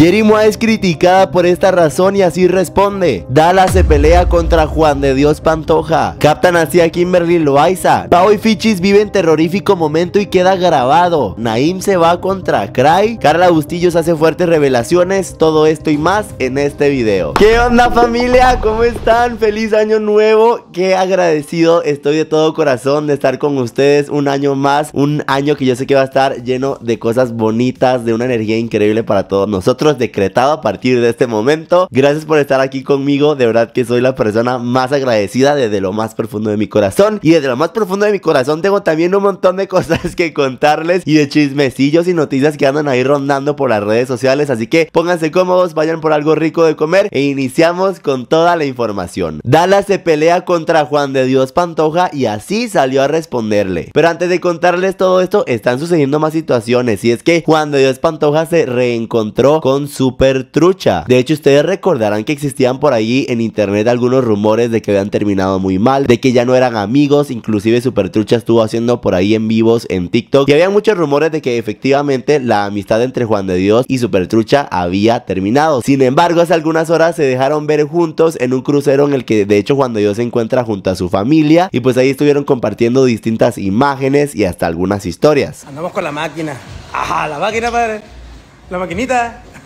Jerimoa es criticada por esta razón y así responde. Dala se pelea contra Juan de Dios Pantoja. Captan así a Kimberly Loaiza. Pau y Fichis viven terrorífico momento y queda grabado. Naim se va contra Cry. Carla Bustillos hace fuertes revelaciones. Todo esto y más en este video. ¿Qué onda familia? ¿Cómo están? Feliz año nuevo. Qué agradecido estoy de todo corazón de estar con ustedes un año más. Un año que yo sé que va a estar lleno de cosas bonitas, de una energía increíble para todos nosotros decretado a partir de este momento. Gracias por estar aquí conmigo, de verdad que soy la persona más agradecida desde lo más profundo de mi corazón. Y desde lo más profundo de mi corazón tengo también un montón de cosas que contarles y de chismecillos y noticias que andan ahí rondando por las redes sociales. Así que pónganse cómodos, vayan por algo rico de comer e iniciamos con toda la información. Dallas se pelea contra Juan de Dios Pantoja y así salió a responderle. Pero antes de contarles todo esto, están sucediendo más situaciones. Y es que Juan de Dios Pantoja se reencontró con Super trucha. De hecho, ustedes recordarán que existían por ahí en internet algunos rumores de que habían terminado muy mal, de que ya no eran amigos, inclusive Super trucha estuvo haciendo por ahí en vivos en TikTok y había muchos rumores de que efectivamente la amistad entre Juan de Dios y Super trucha había terminado. Sin embargo, hace algunas horas se dejaron ver juntos en un crucero en el que de hecho Juan de Dios se encuentra junto a su familia y pues ahí estuvieron compartiendo distintas imágenes y hasta algunas historias. Andamos con la máquina. Ajá, la máquina, padre. La maquinita.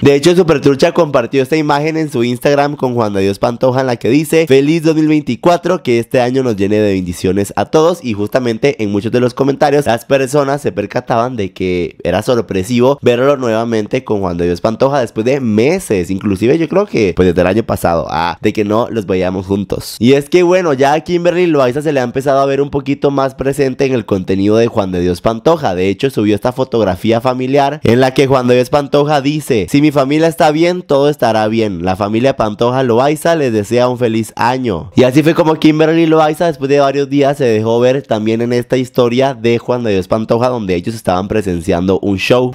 De hecho, Supertrucha compartió esta imagen en su Instagram con Juan de Dios Pantoja en la que dice, feliz 2024, que este año nos llene de bendiciones a todos y justamente en muchos de los comentarios las personas se percataban de que era sorpresivo verlo nuevamente con Juan de Dios Pantoja después de meses, inclusive yo creo que pues desde el año pasado, ah, de que no los veíamos juntos. Y es que bueno, ya a Kimberly Loaiza se le ha empezado a ver un poquito más presente en el contenido de Juan de Dios Pantoja, de hecho subió esta fotografía familiar en la que Juan de Dios Pantoja dice, si mi mi familia está bien, todo estará bien. La familia Pantoja Loaiza les desea un feliz año. Y así fue como Kimberly Loaiza, después de varios días, se dejó ver también en esta historia de Juan de Dios Pantoja, donde ellos estaban presenciando un show.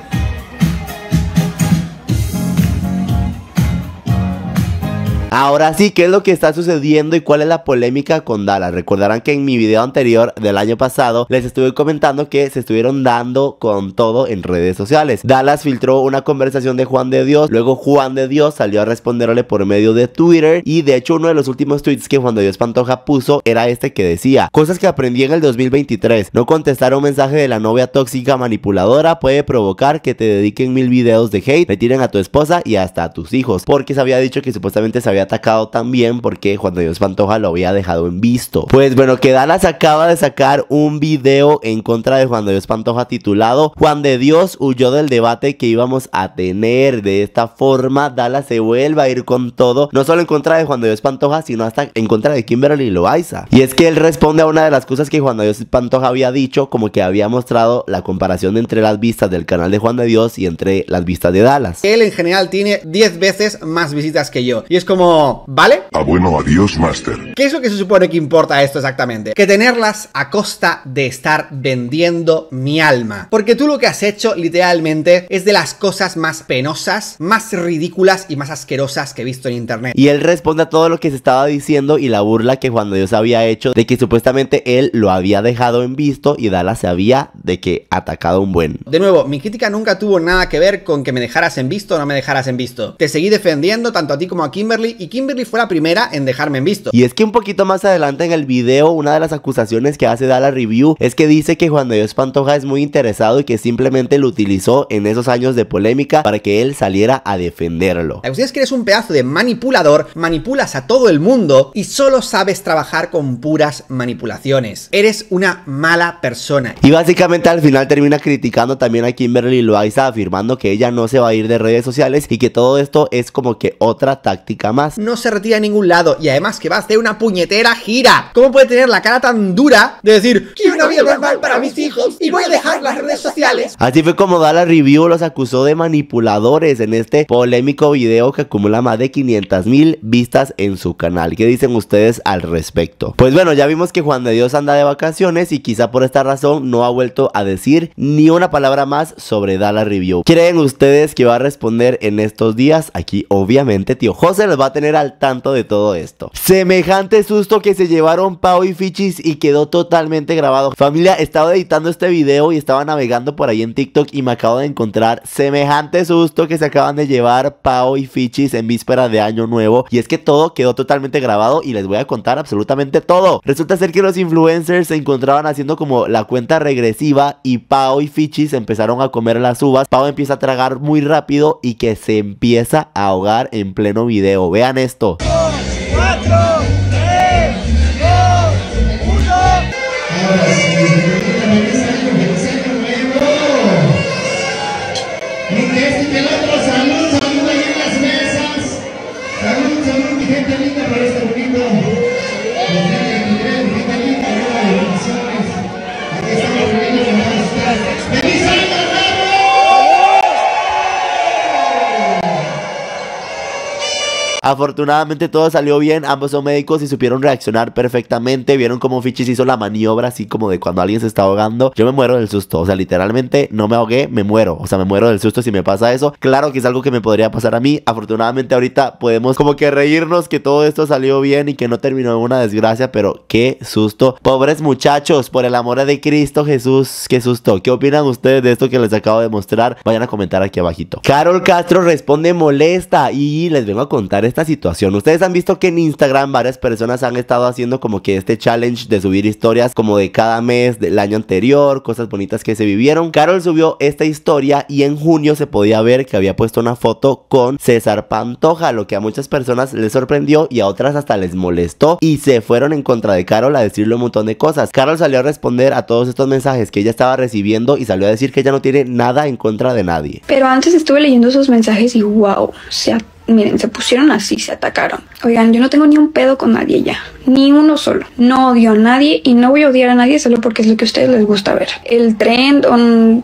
Ahora sí, ¿qué es lo que está sucediendo y cuál es la polémica con Dallas? Recordarán que en mi video anterior del año pasado les estuve comentando que se estuvieron dando con todo en redes sociales. Dallas filtró una conversación de Juan de Dios, luego Juan de Dios salió a responderle por medio de Twitter y de hecho uno de los últimos tweets que Juan de Dios Pantoja puso era este que decía, cosas que aprendí en el 2023, no contestar un mensaje de la novia tóxica manipuladora puede provocar que te dediquen mil videos de hate, tiren a tu esposa y hasta a tus hijos, porque se había dicho que supuestamente se había atacado también porque Juan de Dios Pantoja lo había dejado en visto. Pues bueno, que Dallas acaba de sacar un video en contra de Juan de Dios Pantoja titulado Juan de Dios huyó del debate que íbamos a tener. De esta forma, Dallas se vuelve a ir con todo, no solo en contra de Juan de Dios Pantoja, sino hasta en contra de Kimberly Loaiza. Y es que él responde a una de las cosas que Juan de Dios Pantoja había dicho, como que había mostrado la comparación entre las vistas del canal de Juan de Dios y entre las vistas de Dallas. Él en general tiene 10 veces más visitas que yo. Y es como ¿vale? Ah, bueno, adiós, Master. ¿Qué es lo que se supone que importa esto exactamente? Que tenerlas a costa de estar vendiendo mi alma. Porque tú lo que has hecho, literalmente, es de las cosas más penosas, más ridículas y más asquerosas que he visto en internet. Y él responde a todo lo que se estaba diciendo y la burla que Juan de Dios había hecho de que supuestamente él lo había dejado en visto y Dala se había de que atacado un buen. De nuevo, mi crítica nunca tuvo nada que ver con que me dejaras en visto o no me dejaras en visto. Te seguí defendiendo tanto a ti como a Kimberly y Kimberly fue la primera en dejarme en visto. Y es que un poquito más adelante en el video, una de las acusaciones que hace de la review es que dice que Juan de Dios Pantoja es muy interesado y que simplemente lo utilizó en esos años de polémica para que él saliera a defenderlo. La cuestión es que eres un pedazo de manipulador, manipulas a todo el mundo y solo sabes trabajar con puras manipulaciones. Eres una mala persona. Y básicamente al final termina criticando también a Kimberly Loaiza afirmando que ella no se va a ir de redes sociales y que todo esto es como que otra táctica más no se retira a ningún lado. Y además que Vas de una puñetera gira. ¿Cómo puede tener la cara tan dura de decir, Que una vida normal para mis hijos y voy a dejar las redes sociales? Así fue como Dala Review los acusó de manipuladores en este polémico video que acumula más de 500 mil vistas en su canal. ¿Qué dicen ustedes al respecto? Pues bueno, ya vimos que Juan de Dios anda de vacaciones y quizá por esta razón no ha vuelto a decir ni una palabra más sobre Dala Review. ¿Creen ustedes que va a responder en estos días? Aquí obviamente tío José les va a tener al tanto de todo esto. Semejante susto que se llevaron Pau y Fichis y quedó totalmente grabado. Familia, estaba editando este video y estaba navegando por ahí en TikTok y me acabo de encontrar semejante susto que se acaban de llevar Pau y Fichis en víspera de año nuevo. Y es que todo quedó totalmente grabado y les voy a contar absolutamente todo. Resulta ser que los influencers se encontraban haciendo como la cuenta regresiva y Pau y Fichis empezaron a comer las uvas. Pau empieza a tragar muy rápido y que se empieza a ahogar en pleno video. Vean Vean esto. Afortunadamente todo salió bien, ambos son médicos y supieron reaccionar perfectamente. Vieron cómo Fichis hizo la maniobra así como de cuando alguien se está ahogando. Yo me muero del susto, o sea, literalmente no me ahogué, me muero, o sea, me muero del susto si me pasa eso. Claro que es algo que me podría pasar a mí. Afortunadamente ahorita podemos como que reírnos que todo esto salió bien y que no terminó en una desgracia, pero qué susto. Pobres muchachos, por el amor de Cristo Jesús, qué susto. ¿Qué opinan ustedes de esto que les acabo de mostrar? Vayan a comentar aquí abajito. Carol Castro responde molesta y les vengo a contar este esta situación. Ustedes han visto que en Instagram varias personas han estado haciendo como que este challenge de subir historias como de cada mes del año anterior, cosas bonitas que se vivieron. Carol subió esta historia y en junio se podía ver que había puesto una foto con César Pantoja, lo que a muchas personas les sorprendió y a otras hasta les molestó y se fueron en contra de Carol a decirle un montón de cosas. Carol salió a responder a todos estos mensajes que ella estaba recibiendo y salió a decir que ella no tiene nada en contra de nadie. Pero antes estuve leyendo esos mensajes y wow, o sea, Miren, se pusieron así, se atacaron. Oigan, yo no tengo ni un pedo con nadie ya. Ni uno solo. No odio a nadie y no voy a odiar a nadie solo porque es lo que a ustedes les gusta ver. El trend, o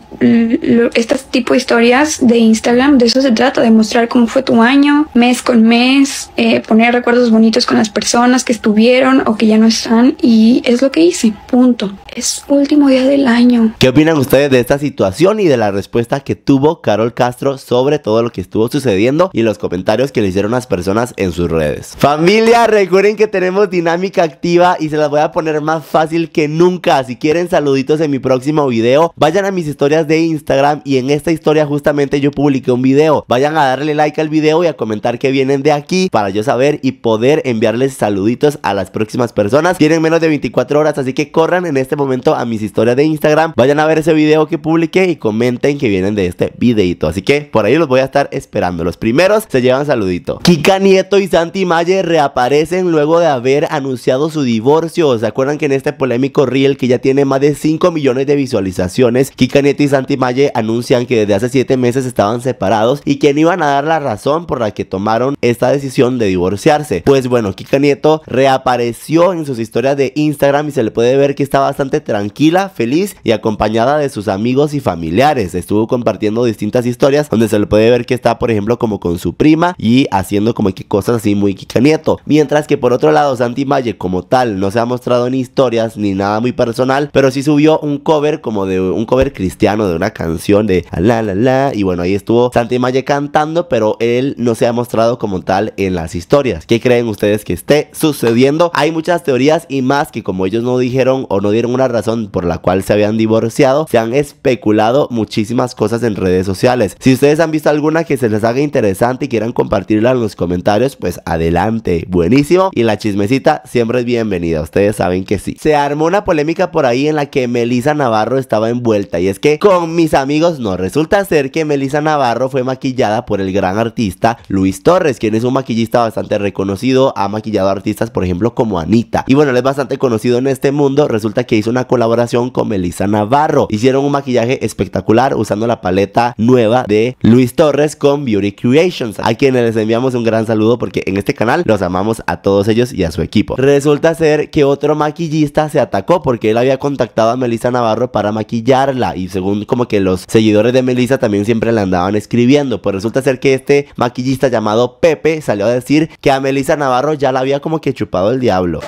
este tipo de historias de Instagram, de eso se trata, de mostrar cómo fue tu año, mes con mes, eh, poner recuerdos bonitos con las personas que estuvieron o que ya no están y es lo que hice. Punto. Es último día del año. ¿Qué opinan ustedes de esta situación y de la respuesta que tuvo Carol Castro sobre todo lo que estuvo sucediendo y los comentarios? que le hicieron las personas en sus redes. Familia, recuerden que tenemos dinámica activa y se las voy a poner más fácil que nunca. Si quieren saluditos en mi próximo video, vayan a mis historias de Instagram y en esta historia justamente yo publiqué un video. Vayan a darle like al video y a comentar que vienen de aquí para yo saber y poder enviarles saluditos a las próximas personas. Tienen menos de 24 horas, así que corran en este momento a mis historias de Instagram. Vayan a ver ese video que publiqué y comenten que vienen de este videito. Así que por ahí los voy a estar esperando. Los primeros se llevan saludito. Kika Nieto y Santi Maye reaparecen luego de haber anunciado su divorcio. ¿Se acuerdan que en este polémico reel que ya tiene más de 5 millones de visualizaciones, Kika Nieto y Santi Maye anuncian que desde hace 7 meses estaban separados y que iban a dar la razón por la que tomaron esta decisión de divorciarse? Pues bueno, Kika Nieto reapareció en sus historias de Instagram y se le puede ver que está bastante tranquila, feliz y acompañada de sus amigos y familiares. Estuvo compartiendo distintas historias donde se le puede ver que está, por ejemplo, como con su prima, y haciendo como que cosas así muy Quique Nieto. Mientras que por otro lado, Santi Maye como tal no se ha mostrado en historias ni nada muy personal, pero sí subió un cover como de un cover cristiano de una canción de ah, la la la y bueno, ahí estuvo Santi Maye cantando, pero él no se ha mostrado como tal en las historias. ¿Qué creen ustedes que esté sucediendo? Hay muchas teorías y más que como ellos no dijeron o no dieron una razón por la cual se habían divorciado, se han especulado muchísimas cosas en redes sociales. Si ustedes han visto alguna que se les haga interesante y quieran compartirla en los comentarios, pues adelante, buenísimo. Y la chismecita siempre es bienvenida, ustedes saben que sí. Se armó una polémica por ahí en la que Melissa Navarro estaba envuelta y es que con mis amigos no, resulta ser que Melissa Navarro fue maquillada por el gran artista Luis Torres, quien es un maquillista bastante reconocido, ha maquillado artistas por ejemplo como Anita. Y bueno, él es bastante conocido en este mundo, resulta que hizo una colaboración con Melissa Navarro. Hicieron un maquillaje espectacular usando la paleta nueva de Luis Torres con Beauty Creations, a quien les enviamos un gran saludo porque en este canal los amamos a todos ellos y a su equipo. Resulta ser que otro maquillista se atacó porque él había contactado a Melissa Navarro para maquillarla y según como que los seguidores de Melissa también siempre la andaban escribiendo, pues resulta ser que este maquillista llamado Pepe salió a decir que a Melissa Navarro ya la había como que chupado el diablo.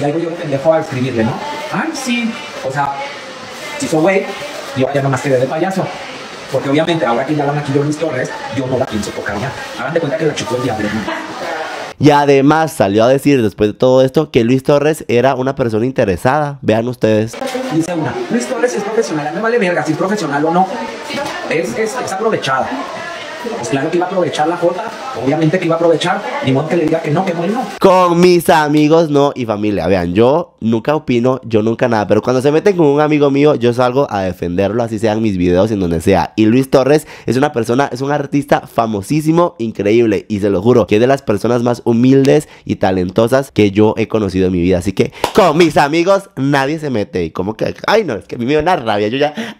Y algo yo pendejo a escribirle, ¿no? Ay, sí, o sea, si soy yo ya más quedé de payaso. Porque obviamente ahora que ya la maquilló Luis Torres, yo no la pienso por ya. Hagan de cuenta que la chupó el diablo. Y además salió a decir después de todo esto que Luis Torres era una persona interesada. Vean ustedes. Dice una, Luis Torres es profesional, no vale verga si es profesional o no. Es, es, es aprovechada. Pues claro que iba a aprovechar la jota, obviamente que iba a aprovechar, ni modo que le diga que no, que no Con mis amigos no y familia, vean, yo nunca opino, yo nunca nada, pero cuando se meten con un amigo mío, yo salgo a defenderlo, así sean mis videos en donde sea. Y Luis Torres es una persona, es un artista famosísimo, increíble, y se lo juro, que es de las personas más humildes y talentosas que yo he conocido en mi vida. Así que con mis amigos nadie se mete. Y como que, ay no, es que a mí me dio una rabia, yo ya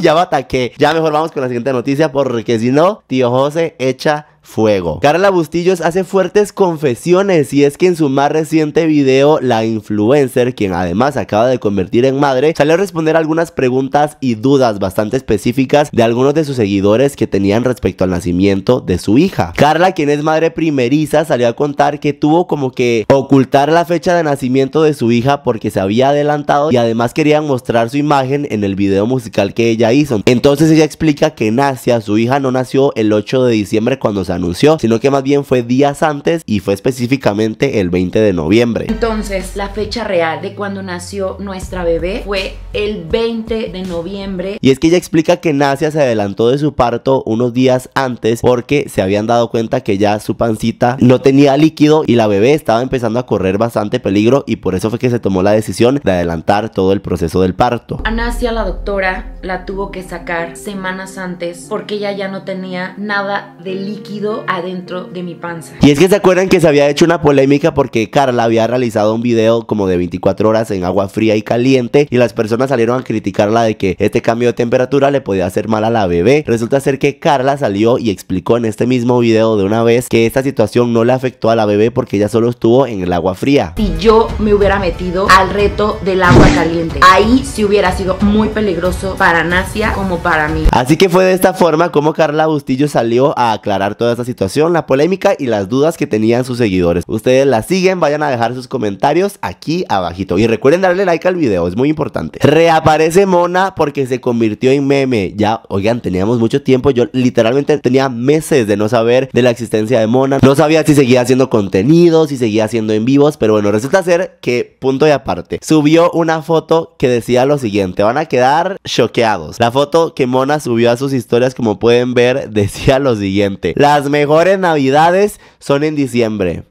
ya me ataqué. Ya mejor vamos con la siguiente noticia porque si no, tío José echa fuego. Carla Bustillos hace fuertes confesiones y es que en su más reciente video la influencer, quien además acaba de convertir en madre, salió a responder algunas preguntas y dudas bastante específicas de algunos de sus seguidores que tenían respecto al nacimiento de su hija. Carla, quien es madre primeriza, salió a contar que tuvo como que ocultar la fecha de nacimiento de su hija porque se había adelantado y además querían mostrar su imagen en el video musical que ella hizo. Entonces ella explica que Nacia, su hija, no nació el 8 de diciembre cuando se anunció, sino que más bien fue días antes y fue específicamente el 20 de noviembre. Entonces, la fecha real de cuando nació nuestra bebé fue el 20 de noviembre. Y es que ella explica que Nasia se adelantó de su parto unos días antes porque se habían dado cuenta que ya su pancita no tenía líquido y la bebé estaba empezando a correr bastante peligro y por eso fue que se tomó la decisión de adelantar todo el proceso del parto. A Nasia la doctora, la tuvo que sacar semanas antes porque ella ya no tenía nada de líquido adentro de mi panza. Y es que se acuerdan que se había hecho una polémica porque Carla había realizado un video como de 24 horas en agua fría y caliente y las personas salieron a criticarla de que este cambio de temperatura le podía hacer mal a la bebé. Resulta ser que Carla salió y explicó en este mismo video de una vez que esta situación no le afectó a la bebé porque ella solo estuvo en el agua fría. Si yo me hubiera metido al reto del agua caliente, ahí sí hubiera sido muy peligroso para Nasia como para mí. Así que fue de esta forma como Carla Bustillo salió a aclarar todo esta situación, la polémica y las dudas que tenían sus seguidores. Ustedes la siguen, vayan a dejar sus comentarios aquí abajito. Y recuerden darle like al video, es muy importante. Reaparece Mona porque se convirtió en meme. Ya, oigan, teníamos mucho tiempo. Yo literalmente tenía meses de no saber de la existencia de Mona. No sabía si seguía haciendo contenido, si seguía haciendo en vivos, pero bueno, resulta ser que, punto de aparte, subió una foto que decía lo siguiente. Van a quedar choqueados. La foto que Mona subió a sus historias, como pueden ver, decía lo siguiente. La las mejores navidades son en diciembre.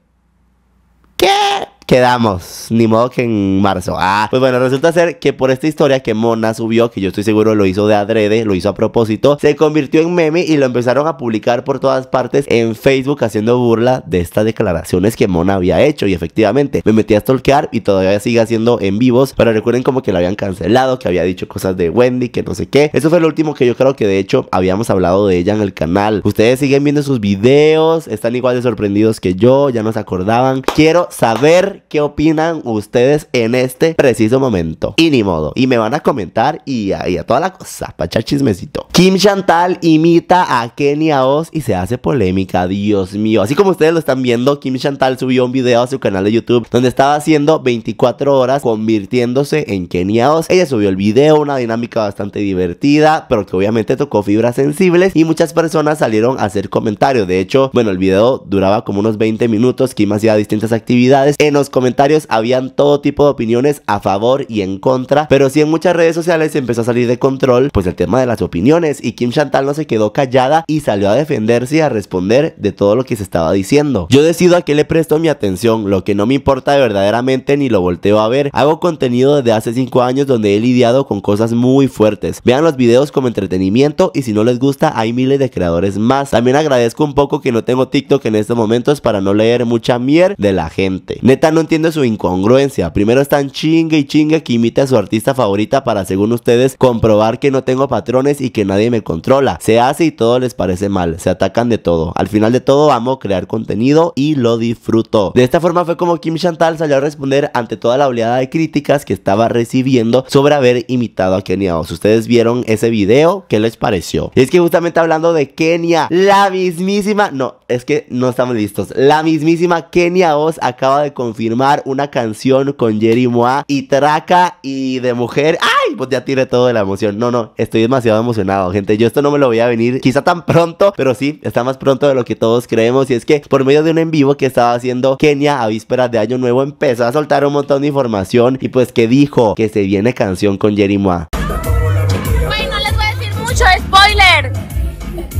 ¿Qué? quedamos, ni modo que en marzo. Ah, pues bueno, resulta ser que por esta historia que Mona subió, que yo estoy seguro lo hizo de adrede, lo hizo a propósito, se convirtió en meme y lo empezaron a publicar por todas partes en Facebook haciendo burla de estas declaraciones que Mona había hecho y efectivamente me metí a stalkear y todavía sigue haciendo en vivos, pero recuerden como que la habían cancelado, que había dicho cosas de Wendy, que no sé qué. Eso fue lo último que yo creo que de hecho habíamos hablado de ella en el canal. Ustedes siguen viendo sus videos, están igual de sorprendidos que yo, ya nos acordaban. Quiero saber qué opinan ustedes en este preciso momento. Y ni modo. Y me van a comentar y ahí a toda la cosa. Para chismecito. Kim Chantal imita a Kenia Oz y se hace polémica. Dios mío. Así como ustedes lo están viendo, Kim Chantal subió un video a su canal de YouTube donde estaba haciendo 24 horas convirtiéndose en Kenia Oz. Ella subió el video, una dinámica bastante divertida, pero que obviamente tocó fibras sensibles y muchas personas salieron a hacer comentarios. De hecho, bueno, el video duraba como unos 20 minutos. Kim hacía distintas actividades en los comentarios habían todo tipo de opiniones a favor y en contra, pero si en muchas redes sociales empezó a salir de control pues el tema de las opiniones y Kim Chantal no se quedó callada y salió a defenderse y a responder de todo lo que se estaba diciendo. Yo decido a qué le presto mi atención, lo que no me importa verdaderamente ni lo volteo a ver. Hago contenido desde hace 5 años donde he lidiado con cosas muy fuertes. Vean los videos como entretenimiento y si no les gusta hay miles de creadores más. También agradezco un poco que no tengo TikTok en estos momentos para no leer mucha mierda de la gente. Neta no entiende su incongruencia. Primero están chingue y chingue que imita a su artista favorita para, según ustedes, comprobar que no tengo patrones y que nadie me controla. Se hace y todo les parece mal. Se atacan de todo. Al final de todo, amo crear contenido y lo disfruto. De esta forma fue como Kim Chantal salió a responder ante toda la oleada de críticas que estaba recibiendo sobre haber imitado a Kenia Oz, Ustedes vieron ese video, ¿qué les pareció? Y es que justamente hablando de Kenia, la mismísima, no, es que no estamos listos. La mismísima Kenia Oz acaba de confirmar Firmar una canción con Jerry Moa y Traca y de mujer. ¡Ay! Pues ya tiré todo de la emoción. No, no, estoy demasiado emocionado, gente. Yo esto no me lo voy a venir quizá tan pronto, pero sí, está más pronto de lo que todos creemos. Y es que por medio de un en vivo que estaba haciendo Kenia a vísperas de Año Nuevo, empezó a soltar un montón de información y pues que dijo que se viene canción con Jerry Moa. les voy a decir mucho spoiler.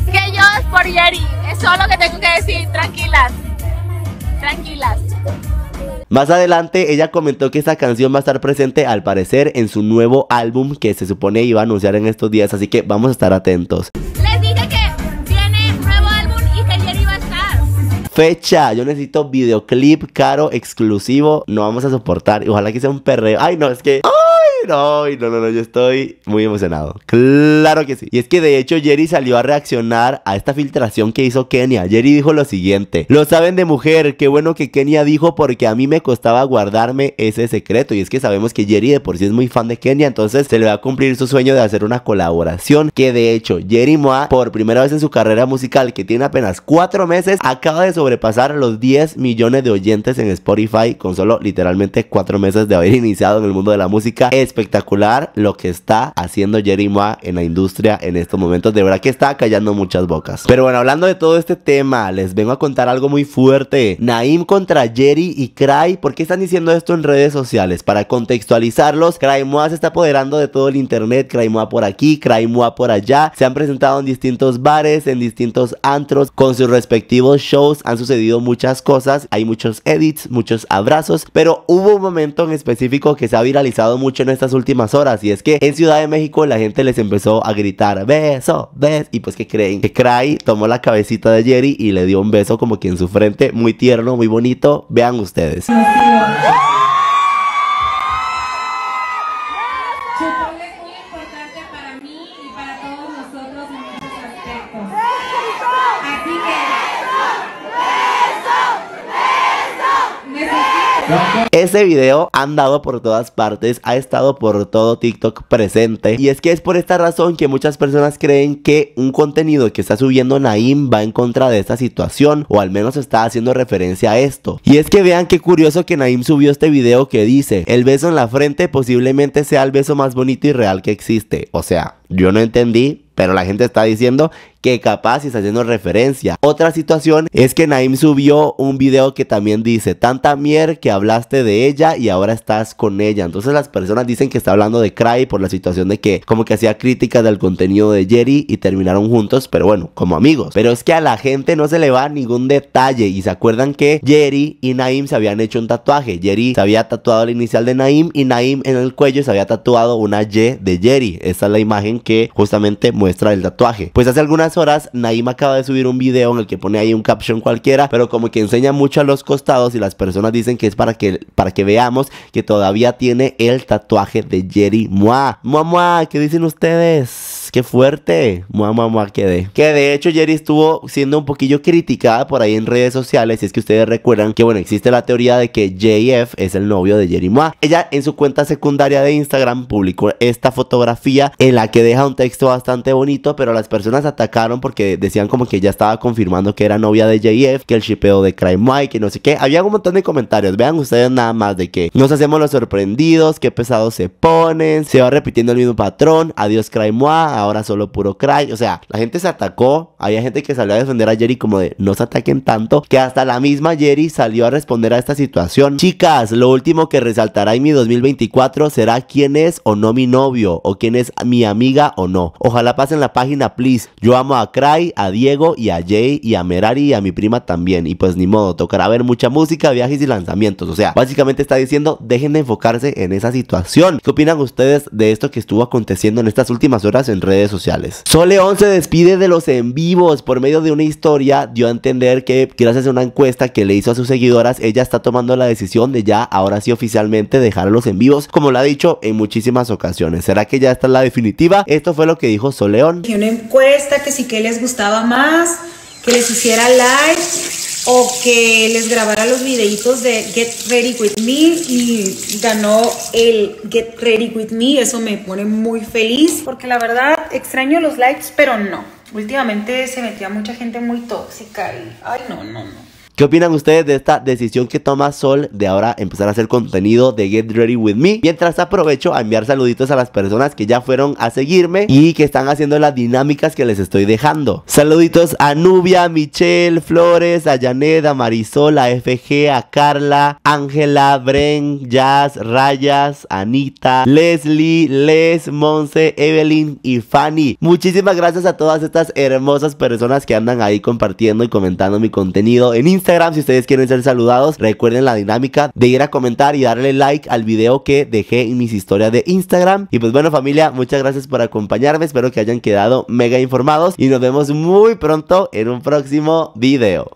Que yo es por Jerry. Es lo que tengo que decir. Tranquilas. Tranquilas. Más adelante, ella comentó que esta canción va a estar presente al parecer en su nuevo álbum que se supone iba a anunciar en estos días, así que vamos a estar atentos. fecha. Yo necesito videoclip caro, exclusivo. No vamos a soportar. ojalá que sea un perreo. Ay, no, es que. ¡Ay, no! No, no, Yo estoy muy emocionado. Claro que sí. Y es que de hecho, Jerry salió a reaccionar a esta filtración que hizo Kenia. Jerry dijo lo siguiente: Lo saben de mujer. Qué bueno que Kenia dijo porque a mí me costaba guardarme ese secreto. Y es que sabemos que Jerry de por sí es muy fan de Kenia. Entonces se le va a cumplir su sueño de hacer una colaboración. Que de hecho, Jerry Moa, por primera vez en su carrera musical, que tiene apenas cuatro meses, acaba de su sobrepasar los 10 millones de oyentes en Spotify con solo literalmente 4 meses de haber iniciado en el mundo de la música. Espectacular lo que está haciendo Jerry Moa en la industria en estos momentos. De verdad que está callando muchas bocas. Pero bueno, hablando de todo este tema, les vengo a contar algo muy fuerte. Naim contra Jerry y Cry. ¿Por qué están diciendo esto en redes sociales? Para contextualizarlos, Cry Moa se está apoderando de todo el internet. Cry Moa por aquí, Cry Moa por allá. Se han presentado en distintos bares, en distintos antros, con sus respectivos shows sucedido muchas cosas, hay muchos edits, muchos abrazos, pero hubo un momento en específico que se ha viralizado mucho en estas últimas horas y es que en Ciudad de México la gente les empezó a gritar beso, beso y pues que creen que Cry tomó la cabecita de Jerry y le dio un beso como que en su frente, muy tierno, muy bonito, vean ustedes. Ese video ha andado por todas partes, ha estado por todo TikTok presente. Y es que es por esta razón que muchas personas creen que un contenido que está subiendo Naim va en contra de esta situación, o al menos está haciendo referencia a esto. Y es que vean qué curioso que Naim subió este video que dice, el beso en la frente posiblemente sea el beso más bonito y real que existe. O sea, yo no entendí, pero la gente está diciendo que capaz y está haciendo referencia. Otra situación es que Naim subió un video que también dice, tanta mier que hablaste de ella y ahora estás con ella. Entonces las personas dicen que está hablando de Cry por la situación de que como que hacía críticas del contenido de Jerry y terminaron juntos, pero bueno, como amigos. Pero es que a la gente no se le va ningún detalle y se acuerdan que Jerry y Naim se habían hecho un tatuaje. Jerry se había tatuado la inicial de Naim y Naim en el cuello se había tatuado una Y de Jerry. Esta es la imagen que justamente muestra el tatuaje. Pues hace algunas horas, Naima acaba de subir un video en el que pone ahí un caption cualquiera, pero como que enseña mucho a los costados y las personas dicen que es para que, para que veamos que todavía tiene el tatuaje de Jerry Moa. Mua Mua ¿qué dicen ustedes? qué fuerte. Mua, mua, mua, quedé. Que de hecho Jerry estuvo siendo un poquillo criticada por ahí en redes sociales. Y es que ustedes recuerdan que, bueno, existe la teoría de que JF es el novio de Jerry Mua. Ella en su cuenta secundaria de Instagram publicó esta fotografía en la que deja un texto bastante bonito, pero las personas atacaron porque decían como que ya estaba confirmando que era novia de JF, que el shipeo de Cry Mike, que no sé qué. Había un montón de comentarios. Vean ustedes nada más de que nos hacemos los sorprendidos, Que pesados se ponen, se va repitiendo el mismo patrón. Adiós Cry Mua ahora solo puro cry. O sea, la gente se atacó, había gente que salió a defender a Jerry como de no se ataquen tanto, que hasta la misma Jerry salió a responder a esta situación. Chicas, lo último que resaltará en mi 2024 será quién es o no mi novio, o quién es mi amiga o no. Ojalá pasen la página, please. Yo amo a Cry, a Diego y a Jay y a Merari y a mi prima también. Y pues ni modo, tocará ver mucha música, viajes y lanzamientos. O sea, básicamente está diciendo, dejen de enfocarse en esa situación. ¿Qué opinan ustedes de esto que estuvo aconteciendo en estas últimas horas en redes sociales. Soleón se despide de los en vivos por medio de una historia. Dio a entender que gracias a una encuesta que le hizo a sus seguidoras, ella está tomando la decisión de ya, ahora sí oficialmente, dejar los en vivos, como lo ha dicho en muchísimas ocasiones. ¿Será que ya está la definitiva? Esto fue lo que dijo Soleón. una encuesta que sí que les gustaba más, que les hiciera live o que les grabara los videitos de Get Ready With Me y ganó el Get Ready With Me. Eso me pone muy feliz porque la verdad extraño los likes, pero no. Últimamente se metía mucha gente muy tóxica y... Ay, no, no, no. ¿Qué opinan ustedes de esta decisión que toma Sol de ahora empezar a hacer contenido de Get Ready With Me? Mientras aprovecho a enviar saluditos a las personas que ya fueron a seguirme y que están haciendo las dinámicas que les estoy dejando. Saluditos a Nubia, Michelle, Flores, a a Marisol, a FG, a Carla, Ángela, Bren, Jazz, Rayas, Anita, Leslie, Les, Monse, Evelyn y Fanny. Muchísimas gracias a todas estas hermosas personas que andan ahí compartiendo y comentando mi contenido en Instagram si ustedes quieren ser saludados. Recuerden la dinámica de ir a comentar y darle like al video que dejé en mis historias de Instagram. Y pues bueno familia, muchas gracias por acompañarme. Espero que hayan quedado mega informados y nos vemos muy pronto en un próximo video.